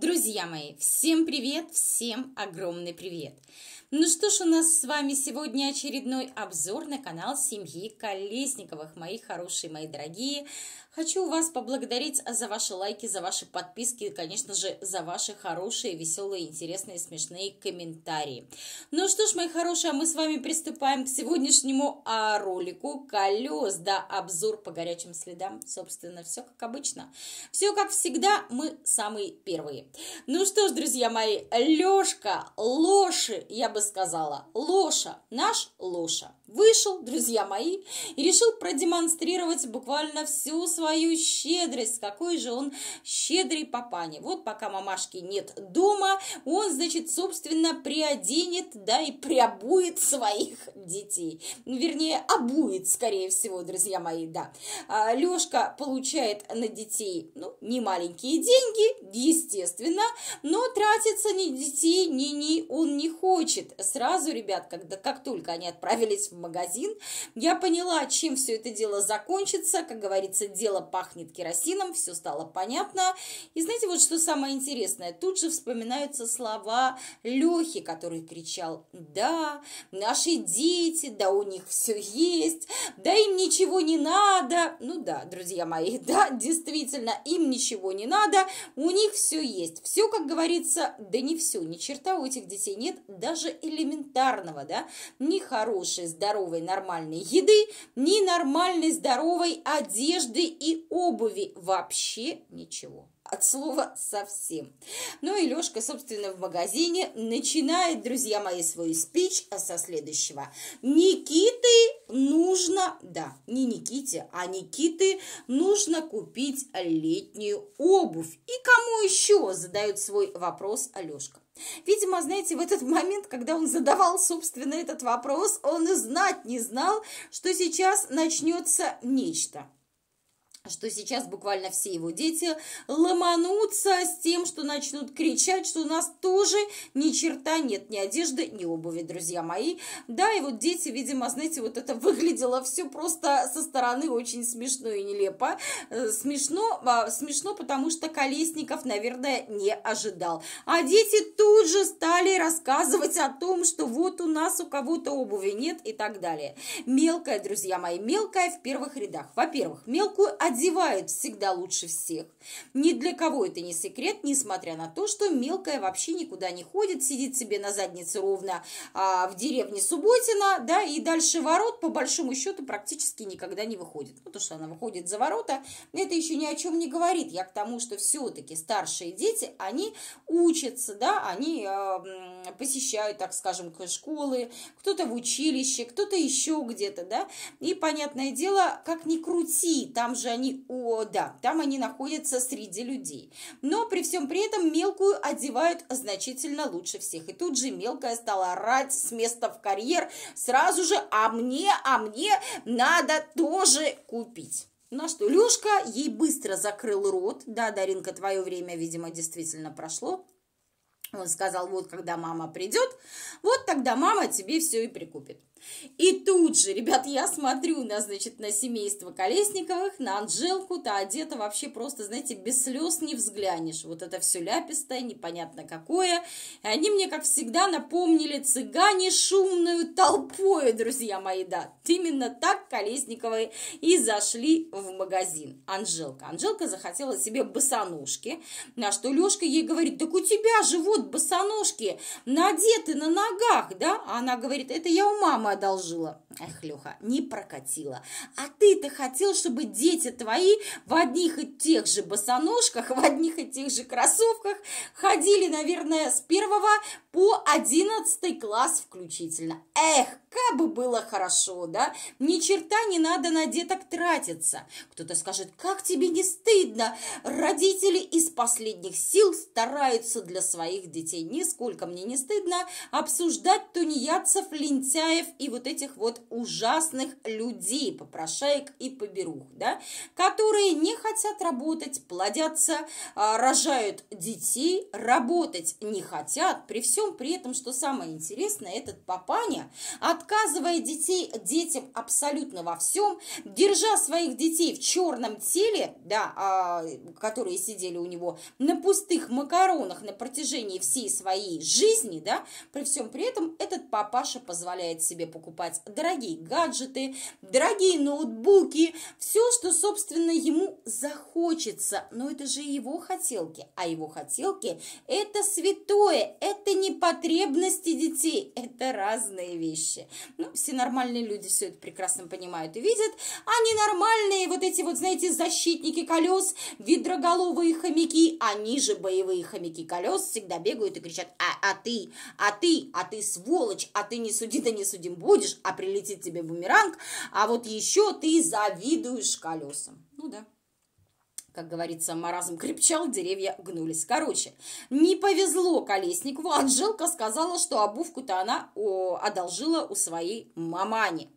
Друзья мои, всем привет, всем огромный привет! Ну что ж, у нас с вами сегодня очередной обзор на канал семьи Колесниковых, мои хорошие, мои дорогие. Хочу вас поблагодарить за ваши лайки, за ваши подписки и, конечно же, за ваши хорошие, веселые, интересные, смешные комментарии. Ну что ж, мои хорошие, а мы с вами приступаем к сегодняшнему ролику «Колес», да, обзор по горячим следам, собственно, все как обычно. Все как всегда, мы самые первые. Ну что ж, друзья мои, Лешка, Лоши, я бы сказала, Лоша, наш Лоша вышел, друзья мои, и решил продемонстрировать буквально всю свою щедрость. Какой же он щедрый папаня. Вот пока мамашки нет дома, он, значит, собственно, приоденет, да, и приобует своих детей. Ну, вернее, обует, скорее всего, друзья мои, да. А Лешка получает на детей, ну, не маленькие деньги, естественно, но тратиться ни детей, ни ни он не хочет. Сразу, ребят, когда, как только они отправились в магазин. Я поняла, чем все это дело закончится. Как говорится, дело пахнет керосином, все стало понятно. И знаете, вот что самое интересное? Тут же вспоминаются слова Лехи, который кричал «Да, наши дети, да у них все есть, да им ничего не надо». Ну да, друзья мои, да, действительно, им ничего не надо, у них все есть. Все, как говорится, да не все, ни черта у этих детей нет, даже элементарного, да, ни хорошие, да, здоровой нормальной еды, ни нормальной здоровой одежды и обуви, вообще ничего от слова совсем. Ну и Лешка, собственно, в магазине начинает, друзья мои, свой спич а со следующего. Никиты нужно, да, не Никите, а Никиты нужно купить летнюю обувь. И кому еще задает свой вопрос Алешка? Видимо, знаете, в этот момент, когда он задавал, собственно, этот вопрос, он и знать не знал, что сейчас начнется нечто что сейчас буквально все его дети ломанутся с тем, что начнут кричать, что у нас тоже ни черта нет, ни одежды, ни обуви, друзья мои. Да, и вот дети, видимо, знаете, вот это выглядело все просто со стороны очень смешно и нелепо. Э, смешно, а, смешно, потому что Колесников, наверное, не ожидал. А дети тут же стали рассказывать о том, что вот у нас у кого-то обуви нет и так далее. Мелкая, друзья мои, мелкая в первых рядах. Во-первых, мелкую одевают всегда лучше всех. Ни для кого это не секрет, несмотря на то, что мелкая вообще никуда не ходит, сидит себе на заднице ровно а, в деревне Субботина, да, и дальше ворот по большому счету практически никогда не выходит. Ну, то, что она выходит за ворота, это еще ни о чем не говорит. Я к тому, что все-таки старшие дети, они учатся, да, они э, посещают, так скажем, школы, кто-то в училище, кто-то еще где-то, да, и, понятное дело, как ни крути, там же они они, о, да, там они находятся среди людей. Но при всем при этом мелкую одевают значительно лучше всех. И тут же мелкая стала орать с места в карьер сразу же, а мне, а мне надо тоже купить. На что Люшка ей быстро закрыл рот. Да, Даринка, твое время, видимо, действительно прошло. Он сказал, вот когда мама придет, вот тогда мама тебе все и прикупит. И тут же, ребят, я смотрю на, значит, на семейство Колесниковых, на Анжелку-то одета вообще просто, знаете, без слез не взглянешь. Вот это все ляпистое, непонятно какое. И они мне, как всегда, напомнили цыгане шумную толпой, друзья мои, да. Именно так Колесниковые и зашли в магазин. Анжелка. Анжелка захотела себе босоножки, на что Лешка ей говорит, так у тебя же вот босоножки надеты на ногах, да? А она говорит, это я у мамы одолжила. Эх, Леха, не прокатила. А ты-то хотел, чтобы дети твои в одних и тех же босоножках, в одних и тех же кроссовках ходили, наверное, с первого по одиннадцатый класс включительно. Эх, как бы было хорошо, да? Ни черта не надо на деток тратиться. Кто-то скажет, как тебе не стыдно? Родители из последних сил стараются для своих детей. Нисколько мне не стыдно обсуждать тунеядцев, лентяев и вот этих вот ужасных людей, попрошаек и поберух, да, которые не хотят работать, плодятся, а, рожают детей, работать не хотят, при всем при этом, что самое интересное, этот папаня, отказывая детей, детям абсолютно во всем, держа своих детей в черном теле, да, а, которые сидели у него на пустых макаронах на протяжении всей своей жизни, да, при всем при этом этот папаша позволяет себе покупать дорогие гаджеты, дорогие ноутбуки, все, что, собственно, ему захочется. Но это же его хотелки, а его хотелки – это святое, это не потребности детей, это разные вещи. Ну, все нормальные люди все это прекрасно понимают и видят, а ненормальные вот эти вот, знаете, защитники колес, видроголовые хомяки, они же боевые хомяки колес всегда бегают и кричат, а, а ты, а ты, а ты сволочь, а ты не суди, да не судим будешь, а прилетит тебе бумеранг, а вот еще ты завидуешь колесам. Ну да как говорится, маразм крепчал, деревья гнулись. Короче, не повезло колеснику. Анжелка сказала, что обувку-то она о, одолжила у своей мамани.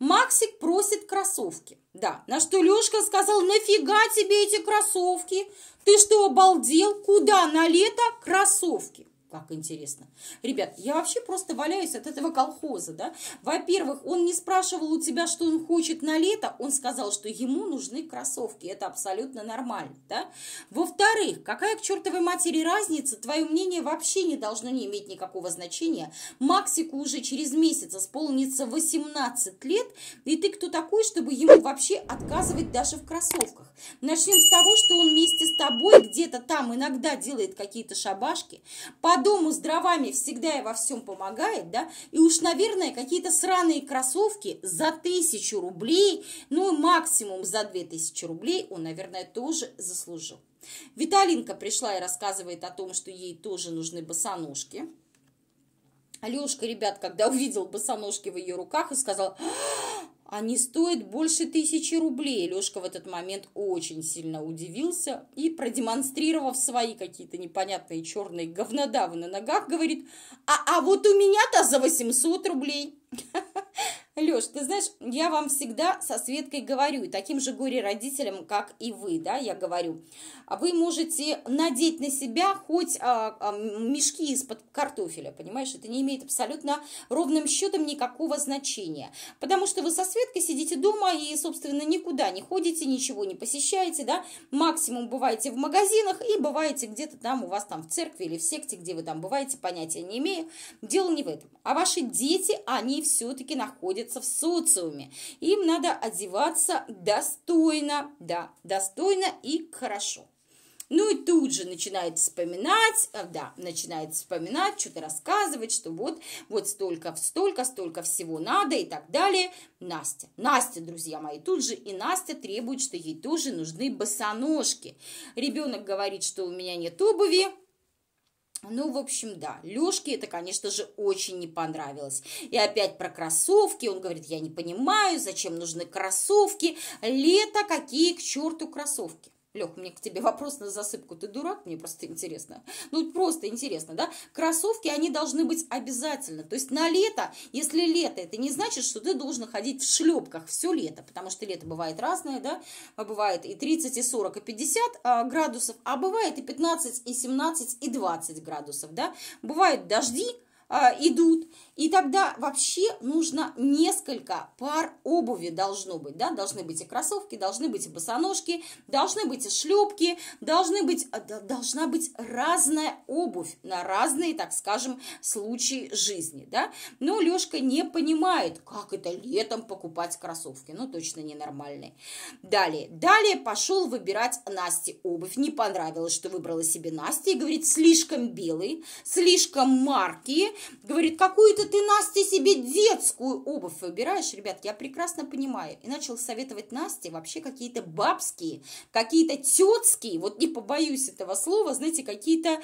Максик просит кроссовки. Да, на что Лешка сказал, нафига тебе эти кроссовки? Ты что, обалдел? Куда на лето кроссовки? Как интересно. Ребят, я вообще просто валяюсь от этого колхоза, да? Во-первых, он не спрашивал у тебя, что он хочет на лето, он сказал, что ему нужны кроссовки, это абсолютно нормально, да? Во-вторых, какая к чертовой матери разница, твое мнение вообще не должно не иметь никакого значения. Максику уже через месяц исполнится 18 лет, и ты кто такой, чтобы ему вообще отказывать даже в кроссовках? Начнем с того, что он вместе с тобой где-то там иногда делает какие-то шабашки, дому с дровами всегда и во всем помогает, да, и уж, наверное, какие-то сраные кроссовки за тысячу рублей, ну, максимум за две тысячи рублей он, наверное, тоже заслужил. Виталинка пришла и рассказывает о том, что ей тоже нужны босоножки. Алешка, ребят, когда увидел босоножки в ее руках и сказал, «А, они стоят больше тысячи рублей. Лешка в этот момент очень сильно удивился и, продемонстрировав свои какие-то непонятные черные говнодавы на ногах, говорит, а, а вот у меня-то за 800 рублей. Леш, ты знаешь, я вам всегда со Светкой говорю, и таким же горе-родителям, как и вы, да, я говорю, вы можете надеть на себя хоть а, а, мешки из-под картофеля, понимаешь, это не имеет абсолютно ровным счетом никакого значения, потому что вы со Светкой сидите дома и, собственно, никуда не ходите, ничего не посещаете, да, максимум бываете в магазинах и бываете где-то там у вас там в церкви или в секте, где вы там бываете, понятия не имею, дело не в этом, а ваши дети, они все-таки находятся находятся в социуме. Им надо одеваться достойно, да, достойно и хорошо. Ну и тут же начинает вспоминать, э, да, начинает вспоминать, что-то рассказывать, что вот, вот столько, столько, столько всего надо и так далее. Настя, Настя, друзья мои, тут же и Настя требует, что ей тоже нужны босоножки. Ребенок говорит, что у меня нет обуви, ну, в общем, да, Лешке это, конечно же, очень не понравилось. И опять про кроссовки. Он говорит, я не понимаю, зачем нужны кроссовки. Лето, какие к черту кроссовки. Лех, мне к тебе вопрос на засыпку. Ты дурак? Мне просто интересно. Ну, просто интересно, да? Кроссовки, они должны быть обязательно. То есть на лето, если лето, это не значит, что ты должен ходить в шлепках все лето, потому что лето бывает разное, да? А бывает и 30, и 40, и 50 а, градусов, а бывает и 15, и 17, и 20 градусов, да? Бывают дожди, Э, идут. И тогда вообще нужно несколько пар обуви должно быть, да, должны быть и кроссовки, должны быть и босоножки, должны быть и шлепки, должны быть, э, должна быть разная обувь на разные, так скажем, случаи жизни, да. Но Лешка не понимает, как это летом покупать кроссовки, ну, точно ненормальные. Далее, далее пошел выбирать Насте обувь, не понравилось, что выбрала себе Настя и говорит, слишком белый, слишком маркий говорит, какую-то ты, Настя, себе детскую обувь выбираешь. Ребят, я прекрасно понимаю. И начал советовать Насте вообще какие-то бабские, какие-то тетские, вот не побоюсь этого слова, знаете, какие-то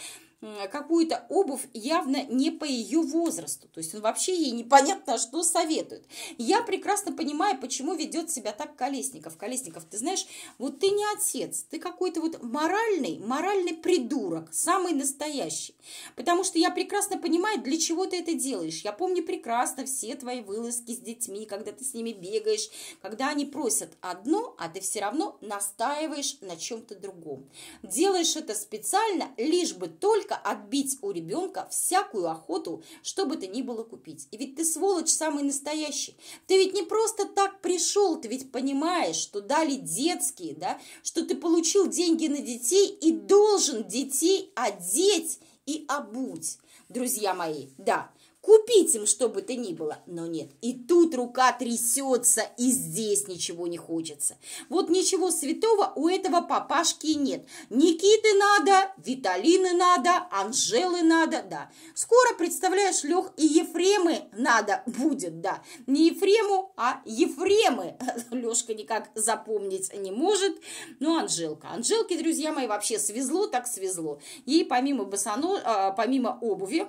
какую-то обувь явно не по ее возрасту. То есть он вообще ей непонятно, а что советует. Я прекрасно понимаю, почему ведет себя так Колесников. Колесников, ты знаешь, вот ты не отец, ты какой-то вот моральный, моральный придурок, самый настоящий. Потому что я прекрасно понимаю, для чего ты это делаешь. Я помню прекрасно все твои вылазки с детьми, когда ты с ними бегаешь, когда они просят одно, а ты все равно настаиваешь на чем-то другом. Делаешь это специально, лишь бы только только отбить у ребенка всякую охоту, чтобы бы то ни было купить. И ведь ты сволочь самый настоящий. Ты ведь не просто так пришел, ты ведь понимаешь, что дали детские, да, что ты получил деньги на детей и должен детей одеть и обуть. Друзья мои, да, купить им что бы то ни было. Но нет, и тут рука трясется, и здесь ничего не хочется. Вот ничего святого у этого папашки нет. Никиты надо, Виталины надо, Анжелы надо, да. Скоро, представляешь, Лех, и Ефремы надо будет, да. Не Ефрему, а Ефремы. Лешка никак запомнить не может. Ну Анжелка. Анжелке, друзья мои, вообще свезло так свезло. Ей помимо босоно, а, помимо обуви,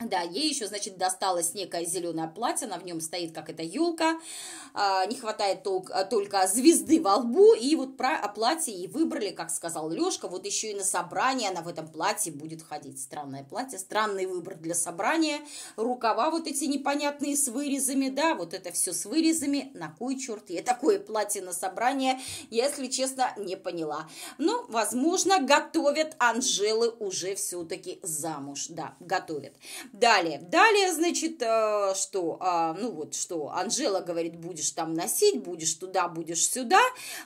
да, ей еще, значит, досталось некое зеленое платье, она в нем стоит, как эта елка, а, не хватает а, только звезды во лбу, и вот про платье и выбрали, как сказал Лешка, вот еще и на собрание она в этом платье будет ходить. Странное платье, странный выбор для собрания, рукава вот эти непонятные с вырезами, да, вот это все с вырезами, на кой черт я такое платье на собрание, если честно, не поняла. Но, ну, возможно, готовят Анжелы уже все-таки замуж, да, готовят. Далее, далее, значит, э, что, а, ну вот, что Анжела говорит, будешь там носить, будешь туда, будешь сюда.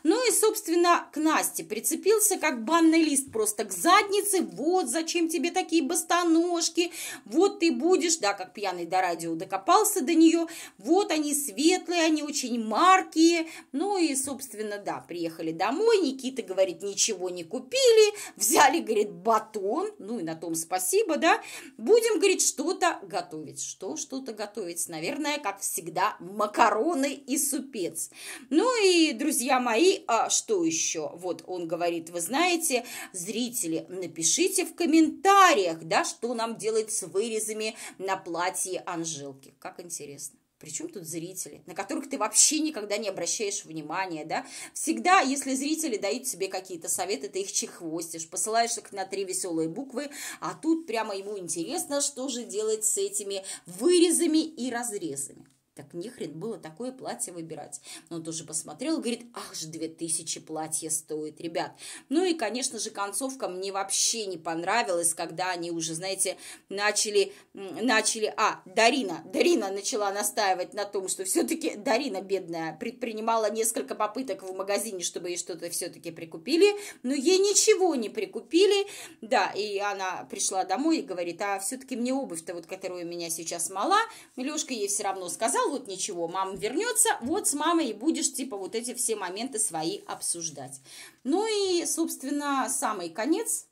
Ну и, собственно, к Насте прицепился, как банный лист просто к заднице. Вот зачем тебе такие бастоножки, вот ты будешь, да, как пьяный до радио докопался до нее. Вот они светлые, они очень маркие. Ну и, собственно, да, приехали домой, Никита говорит, ничего не купили, взяли, говорит, батон, ну и на том спасибо, да. Будем, говорит, что-то готовить. Что что-то готовить? Наверное, как всегда, макароны и супец. Ну и, друзья мои, а что еще? Вот он говорит, вы знаете, зрители, напишите в комментариях, да, что нам делать с вырезами на платье Анжелки. Как интересно. Причем тут зрители, на которых ты вообще никогда не обращаешь внимания, да? Всегда, если зрители дают тебе какие-то советы, ты их чехвостишь, посылаешь их на три веселые буквы, а тут прямо ему интересно, что же делать с этими вырезами и разрезами. Так нехрен было такое платье выбирать. Но он тоже посмотрел, говорит, ах же, две тысячи платье стоит, ребят. Ну и, конечно же, концовка мне вообще не понравилась, когда они уже, знаете, начали, начали, а, Дарина, Дарина начала настаивать на том, что все-таки Дарина, бедная, предпринимала несколько попыток в магазине, чтобы ей что-то все-таки прикупили, но ей ничего не прикупили, да, и она пришла домой и говорит, а все-таки мне обувь-то вот, которая у меня сейчас мала, Лешка ей все равно сказал, сказал, вот ничего, мама вернется, вот с мамой и будешь, типа, вот эти все моменты свои обсуждать. Ну и, собственно, самый конец –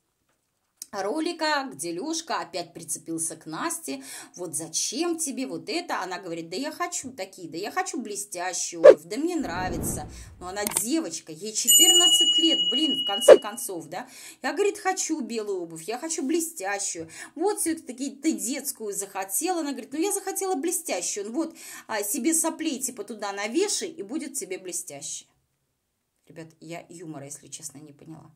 ролика, где Лешка опять прицепился к Насте. Вот зачем тебе вот это? Она говорит, да я хочу такие, да я хочу блестящую, да мне нравится. Но ну, она девочка, ей 14 лет, блин, в конце концов, да. Я, говорит, хочу белую обувь, я хочу блестящую. Вот все-таки ты детскую захотела. Она говорит, ну я захотела блестящую. Ну, вот а, себе соплей типа туда навеши и будет тебе блестяще. Ребят, я юмора, если честно, не поняла.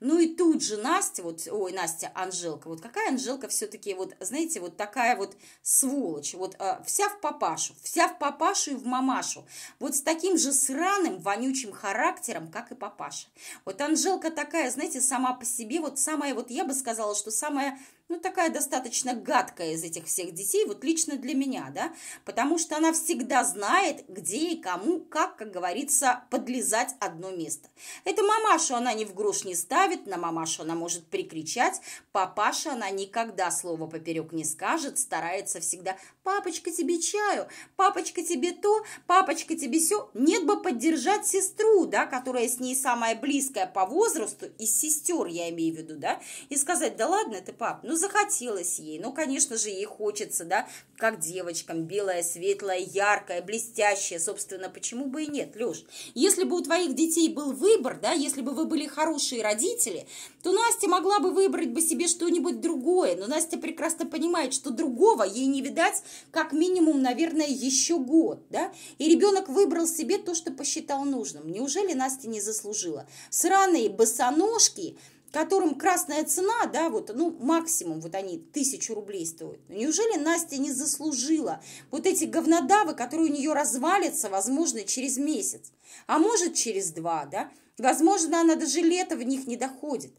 Ну и тут же Настя, вот, ой, Настя, Анжелка, вот какая Анжелка все-таки, вот, знаете, вот такая вот сволочь, вот э, вся в папашу, вся в папашу и в мамашу, вот с таким же сраным, вонючим характером, как и папаша. Вот Анжелка такая, знаете, сама по себе, вот самая, вот я бы сказала, что самая ну, такая достаточно гадкая из этих всех детей, вот лично для меня, да, потому что она всегда знает, где и кому, как, как говорится, подлезать одно место. Это мамашу она ни в грош не ставит, на мамашу она может прикричать, папаша она никогда слова поперек не скажет, старается всегда, папочка тебе чаю, папочка тебе то, папочка тебе все. Нет бы поддержать сестру, да, которая с ней самая близкая по возрасту, из сестер я имею в виду, да, и сказать, да ладно ты, пап, ну захотелось ей. Ну, конечно же, ей хочется, да, как девочкам, белая, светлая, яркая, блестящая. Собственно, почему бы и нет, Леш? Если бы у твоих детей был выбор, да, если бы вы были хорошие родители, то Настя могла бы выбрать бы себе что-нибудь другое. Но Настя прекрасно понимает, что другого ей не видать как минимум, наверное, еще год, да. И ребенок выбрал себе то, что посчитал нужным. Неужели Настя не заслужила? Сраные босоножки – которым красная цена, да, вот, ну, максимум, вот они тысячу рублей стоят. Ну, неужели Настя не заслужила вот эти говнодавы, которые у нее развалятся, возможно, через месяц, а может, через два, да? Возможно, она даже лето в них не доходит.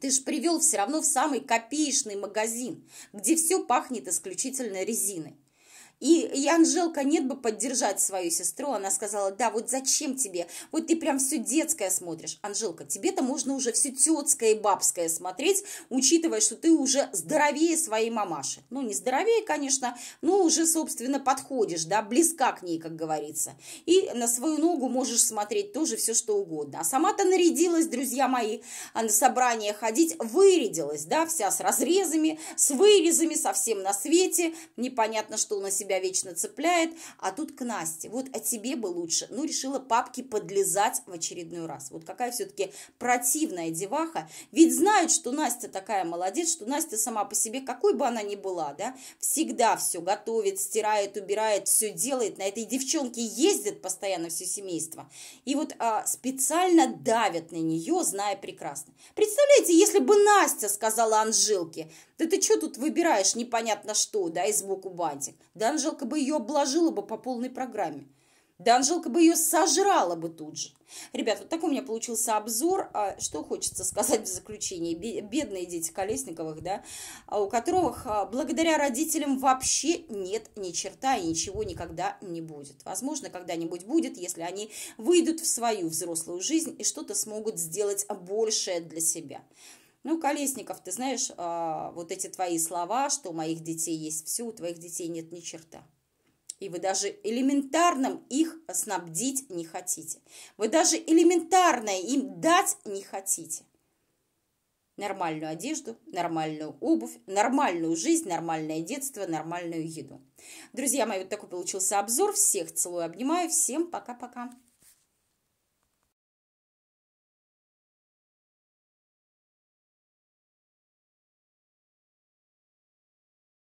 Ты же привел все равно в самый копеечный магазин, где все пахнет исключительно резиной. И, и Анжелка нет бы поддержать свою сестру. Она сказала, да, вот зачем тебе? Вот ты прям все детское смотришь. Анжелка, тебе-то можно уже все тетское и бабское смотреть, учитывая, что ты уже здоровее своей мамаши. Ну, не здоровее, конечно, но уже, собственно, подходишь, да, близка к ней, как говорится. И на свою ногу можешь смотреть тоже все, что угодно. А сама-то нарядилась, друзья мои, а на собрание ходить, вырядилась, да, вся с разрезами, с вырезами, совсем на свете. Непонятно, что на себя тебя вечно цепляет, а тут к Насте. Вот о тебе бы лучше. Ну, решила папки подлезать в очередной раз. Вот какая все-таки противная деваха. Ведь знают, что Настя такая молодец, что Настя сама по себе, какой бы она ни была, да, всегда все готовит, стирает, убирает, все делает. На этой девчонке ездит постоянно все семейство. И вот а, специально давят на нее, зная прекрасно. Представляете, если бы Настя сказала Анжилке, да ты что тут выбираешь непонятно что, да, и сбоку бантик. Да Данжилка бы ее обложила бы по полной программе. Данжилка бы ее сожрала бы тут же. Ребят, вот такой у меня получился обзор. А, что хочется сказать в заключении? Бедные дети Колесниковых, да, а у которых а, благодаря родителям вообще нет ни черта и ничего никогда не будет. Возможно, когда-нибудь будет, если они выйдут в свою взрослую жизнь и что-то смогут сделать большее для себя. Ну, Колесников, ты знаешь, а, вот эти твои слова, что у моих детей есть все, у твоих детей нет ни черта. И вы даже элементарным их снабдить не хотите. Вы даже элементарное им дать не хотите. Нормальную одежду, нормальную обувь, нормальную жизнь, нормальное детство, нормальную еду. Друзья мои, вот такой получился обзор. Всех целую, обнимаю. Всем пока-пока.